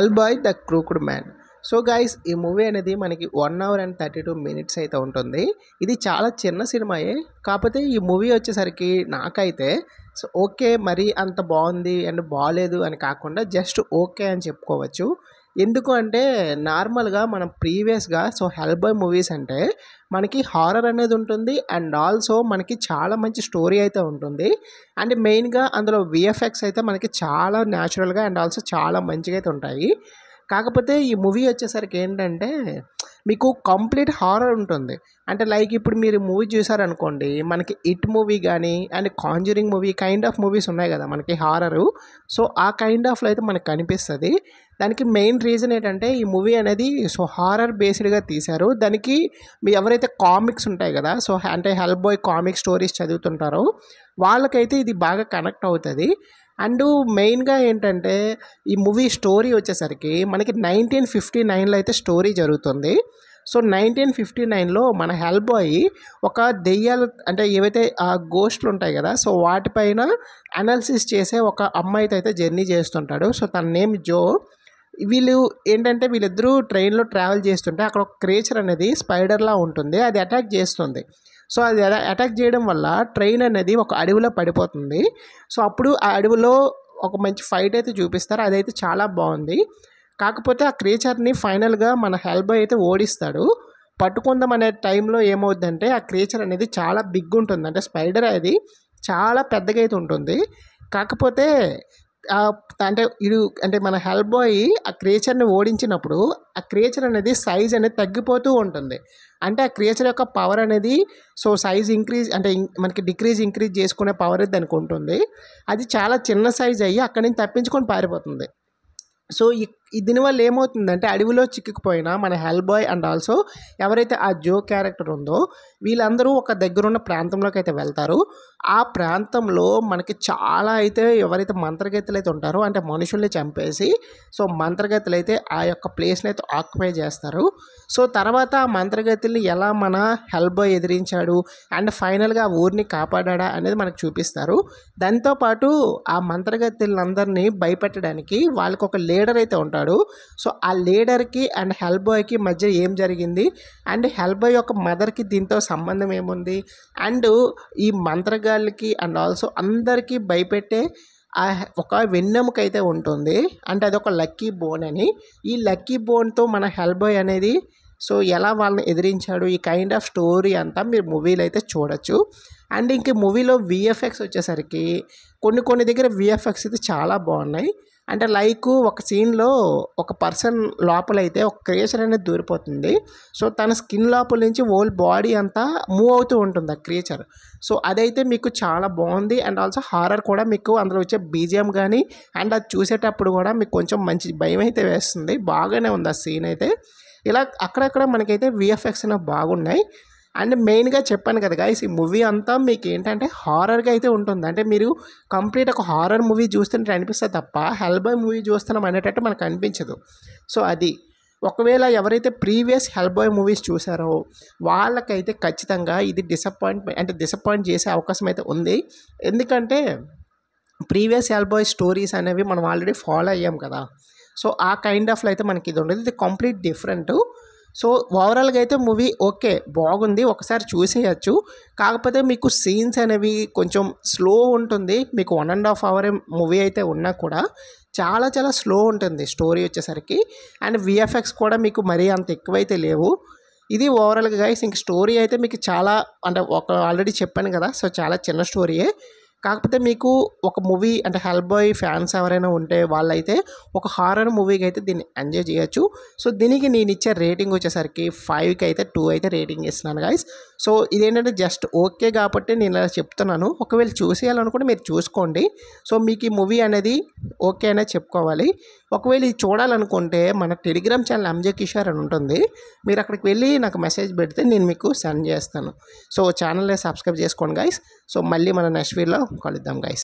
Al boy the crooked man so guys ఈ movie అనేది మనకి one hour and thirty two minutes అయితే ఉంటుంది ఇది చాలా చిన్న సినిమాయే కాకపోతే ఈ మూవీ వచ్చేసరికి నాకైతే సో ఓకే మరీ అంత బాగుంది అండ్ బాగాలేదు అని కాకుండా జస్ట్ ఓకే అని చెప్పుకోవచ్చు ఎందుకు అంటే నార్మల్గా మనం ప్రీవియస్గా సో హెల్బాయ్ మూవీస్ అంటే మనకి హారర్ అనేది ఉంటుంది అండ్ ఆల్సో మనకి చాలా మంచి స్టోరీ అయితే ఉంటుంది అండ్ మెయిన్గా అందులో విఎఫ్ఎక్స్ అయితే మనకి చాలా న్యాచురల్గా అండ్ ఆల్సో చాలా మంచిగా అయితే ఉంటాయి కాకపోతే ఈ మూవీ వచ్చేసరికి ఏంటంటే మీకు కంప్లీట్ హారర్ ఉంటుంది అంటే లైక్ ఇప్పుడు మీరు మూవీ చూసారనుకోండి మనకి ఇట్ మూవీ కానీ and Conjuring movie kind of movies ఉన్నాయి కదా మనకి హారరు సో ఆ కైండ్ ఆఫ్లో అయితే మనకు కనిపిస్తుంది దానికి మెయిన్ రీజన్ ఏంటంటే ఈ మూవీ అనేది సో హారర్ బేస్డ్గా తీశారు దానికి మీ ఎవరైతే కామిక్స్ ఉంటాయి కదా సో అంటే బాయ్ కామిక్ స్టోరీస్ చదువుతుంటారో వాళ్ళకైతే ఇది బాగా కనెక్ట్ అవుతుంది అండ్ మెయిన్గా ఏంటంటే ఈ మూవీ స్టోరీ వచ్చేసరికి మనకి నైన్టీన్ ఫిఫ్టీ నైన్లో అయితే స్టోరీ జరుగుతుంది సో నైన్టీన్ ఫిఫ్టీ నైన్లో మన హెల్ప్ బాయ్ ఒక దెయ్యాలు అంటే ఏవైతే ఆ గోస్ట్లు ఉంటాయి కదా సో వాటిపైన అనాలిసిస్ చేసే ఒక అమ్మాయితో అయితే జర్నీ చేస్తుంటాడు సో తన నేమ్ జో వీళ్ళు ఏంటంటే వీళ్ళిద్దరూ ట్రైన్లో ట్రావెల్ చేస్తుంటే అక్కడ ఒక క్రేచర్ అనేది స్పైడర్లా ఉంటుంది అది అటాక్ చేస్తుంది సో అది అటాక్ చేయడం వల్ల ట్రైన్ అనేది ఒక అడవిలో పడిపోతుంది సో అప్పుడు ఆ అడవిలో ఒక మంచి ఫైట్ అయితే చూపిస్తారు అదైతే చాలా బాగుంది కాకపోతే ఆ క్రేచర్ని ఫైనల్గా మన హెల్ప్ అయితే ఓడిస్తాడు పట్టుకుందాం అనే టైంలో ఏమవుద్దంటే ఆ క్రేచర్ అనేది చాలా బిగ్ ఉంటుంది అంటే స్పైడర్ అది చాలా పెద్దగా అయితే ఉంటుంది కాకపోతే అంటే ఇడు అంటే మన హెల్ప్ బాయ్ ఆ క్రియేచర్ని ఓడించినప్పుడు ఆ క్రియేచర్ అనేది సైజ్ అనేది తగ్గిపోతూ ఉంటుంది అంటే ఆ క్రియేచర్ యొక్క పవర్ అనేది సో సైజ్ ఇంక్రీజ్ అంటే మనకి డిక్రీజ్ ఇంక్రీజ్ చేసుకునే పవర్ దానికి ఉంటుంది అది చాలా చిన్న సైజ్ అయ్యి అక్కడి నుంచి తప్పించుకొని పారిపోతుంది సో ఈ దీనివల్ల ఏమవుతుందంటే అడవిలో చిక్కుకుపోయిన మన హెల్బాయ్ అండ్ ఆల్సో ఎవరైతే ఆ జో క్యారెక్టర్ ఉందో వీళ్ళందరూ ఒక దగ్గరున్న ప్రాంతంలోకి అయితే వెళ్తారు ఆ ప్రాంతంలో మనకి చాలా అయితే ఎవరైతే మంత్రగతులు అయితే ఉంటారో అంటే మనుషుల్ని చంపేసి సో మంత్రగతులు అయితే ఆ యొక్క ప్లేస్ని అయితే ఆక్యుపై చేస్తారు సో తర్వాత ఆ మంత్రగతుల్ని ఎలా మన హెల్బాయ్ ఎదిరించాడు అండ్ ఫైనల్గా ఆ ఊరిని కాపాడా అనేది మనకు చూపిస్తారు దాంతోపాటు ఆ మంత్రగతులందరినీ భయపెట్టడానికి వాళ్ళకి ఒక లీడర్ అయితే ఉంటాడు ఉంటాడు సో ఆ లీడర్కి అండ్ హెల్ప్ బాయ్కి మధ్య ఏం జరిగింది అండ్ హెల్ప్ బాయ్ యొక్క మదర్కి దీంతో సంబంధం ఏముంది అండ్ ఈ మంత్రగాళ్ళకి అండ్ ఆల్సో అందరికీ భయపెట్టే ఒక వెన్నెముక అయితే ఉంటుంది అంటే ఒక లక్కీ బోన్ అని ఈ లక్కీ బోన్తో మన బాయ్ అనేది సో ఎలా వాళ్ళని ఎదిరించాడు ఈ కైండ్ ఆఫ్ స్టోరీ అంతా మీరు మూవీలో అయితే చూడొచ్చు అండ్ ఇంక మూవీలో విఎఫ్ఎక్స్ వచ్చేసరికి కొన్ని కొన్ని దగ్గర విఎఫ్ఎక్స్ అయితే చాలా బాగున్నాయి అంటే లైక్ ఒక సీన్లో ఒక పర్సన్ లోపలైతే ఒక క్రియేచర్ అనేది దూరిపోతుంది సో తన స్కిన్ లోపల నుంచి ఓల్ బాడీ అంతా మూవ్ అవుతూ ఉంటుంది ఆ క్రియేచర్ సో అదైతే మీకు చాలా బాగుంది అండ్ ఆల్సో హారర్ కూడా మీకు అందులో వచ్చే బీజిఎం కానీ అండ్ అది చూసేటప్పుడు కూడా మీకు కొంచెం మంచి భయం అయితే వేస్తుంది బాగానే ఉంది ఆ సీన్ అయితే ఇలా అక్కడక్కడ మనకైతే విఎఫ్ఎక్స్ అనేవి బాగున్నాయి అండ్ మెయిన్గా చెప్పాను కదా గాయస్ ఈ మూవీ అంతా మీకు ఏంటంటే హారర్గా అయితే ఉంటుంది అంటే మీరు కంప్లీట్ ఒక హారర్ మూవీ చూస్తున్నట్టు అనిపిస్తుంది తప్ప హెల్బాయ్ మూవీ చూస్తున్నాం అనేటట్టు మనకు అనిపించదు సో అది ఒకవేళ ఎవరైతే ప్రీవియస్ హెల్బాయ్ మూవీస్ చూసారో వాళ్ళకైతే ఖచ్చితంగా ఇది డిసప్పాయింట్మెంట్ అంటే డిసప్పాయింట్ చేసే అవకాశం అయితే ఉంది ఎందుకంటే ప్రీవియస్ హెల్బాయ్ స్టోరీస్ అనేవి మనం ఆల్రెడీ ఫాలో అయ్యాం కదా సో ఆ కైండ్ ఆఫ్లో అయితే మనకి ఇది ఉండదు ఇది కంప్లీట్ డిఫరెంట్ సో ఓవరాల్గా అయితే మూవీ ఓకే బాగుంది ఒకసారి చూసేయచ్చు కాకపోతే మీకు సీన్స్ అనేవి కొంచెం స్లో ఉంటుంది మీకు one and half hour movie అయితే ఉన్నా కూడా చాలా చాలా స్లో ఉంటుంది స్టోరీ వచ్చేసరికి అండ్ విఎఫ్ఎక్స్ కూడా మీకు మరీ అంత ఎక్కువైతే లేవు ఇది ఓవరాల్గా గైస్ ఇంక స్టోరీ అయితే మీకు చాలా అంటే ఒక ఆల్రెడీ చెప్పాను కదా సో చాలా చిన్న స్టోరీయే కాకపోతే మీకు ఒక మూవీ అంటే హెల్ప్ బాయ్ ఫ్యాన్స్ ఎవరైనా ఉంటే వాళ్ళైతే ఒక హారర్ మూవీకి అయితే దీన్ని ఎంజాయ్ చేయొచ్చు సో దీనికి నేను ఇచ్చే రేటింగ్ వచ్చేసరికి ఫైవ్కి అయితే టూ అయితే రేటింగ్ ఇస్తున్నాను గాయస్ సో ఇదేంటంటే జస్ట్ ఓకే కాబట్టి నేను ఇలా చెప్తున్నాను ఒకవేళ చూసేయాలనుకుంటే మీరు చూసుకోండి సో మీకు ఈ మూవీ అనేది ఓకే అనేది చెప్పుకోవాలి ఒకవేళ ఇది చూడాలనుకుంటే మన టెలిగ్రామ్ ఛానల్ అంజే కిషోర్ అని ఉంటుంది మీరు అక్కడికి వెళ్ళి నాకు మెసేజ్ పెడితే నేను మీకు సెండ్ చేస్తాను సో ఛానల్ని సబ్స్క్రైబ్ చేసుకోండి గైస్ సో మళ్ళీ మన నెక్స్ట్ వీడియోలో కలుద్దాం గైస్